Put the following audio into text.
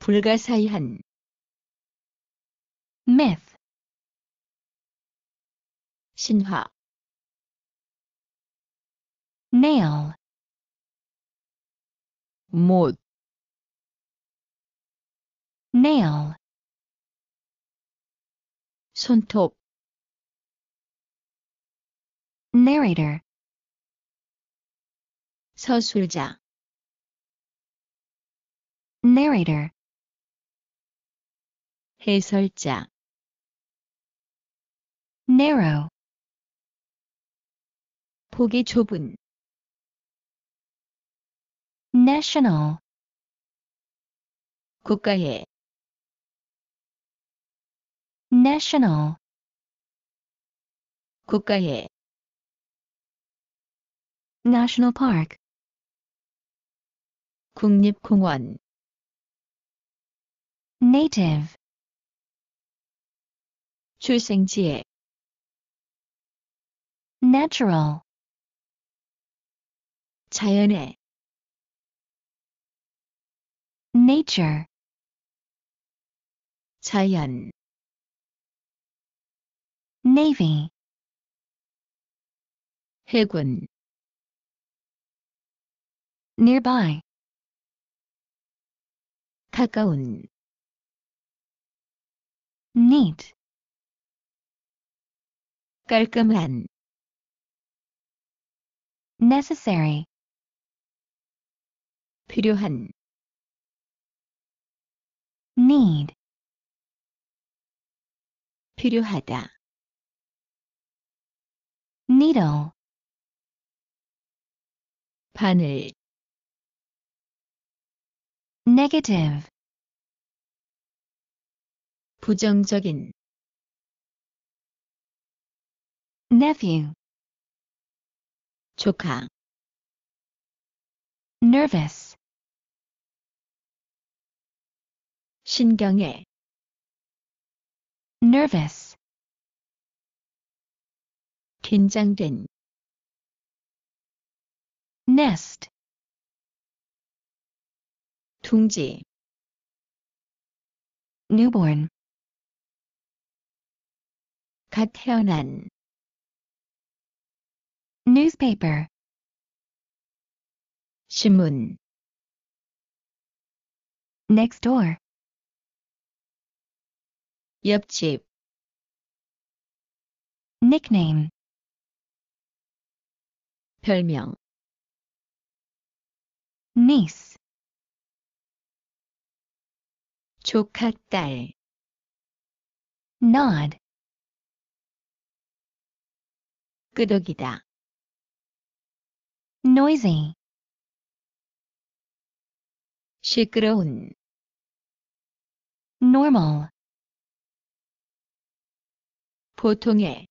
불가사의한 myth 신화 nail 못 nail 손톱 narrator 서술자 narrator 해설자 narrow 폭이 좁은 national 국가의 national 국가의 national park 국립공원 native 출생지에 natural 자연의 nature 자연 navy 해군 nearby 가까운 need 깔끔한 necessary 필요한 need 필요하다 needle 바늘 negative 부정적인 nephew 조카 nervous 신경에 nervous 긴장된 nest 둥지 newborn 갓 태어난 newspaper 신문 next door 옆집 nickname 별명 niece 조카 딸 nod 끄덕이다 noisy 시끄러운 normal 보통의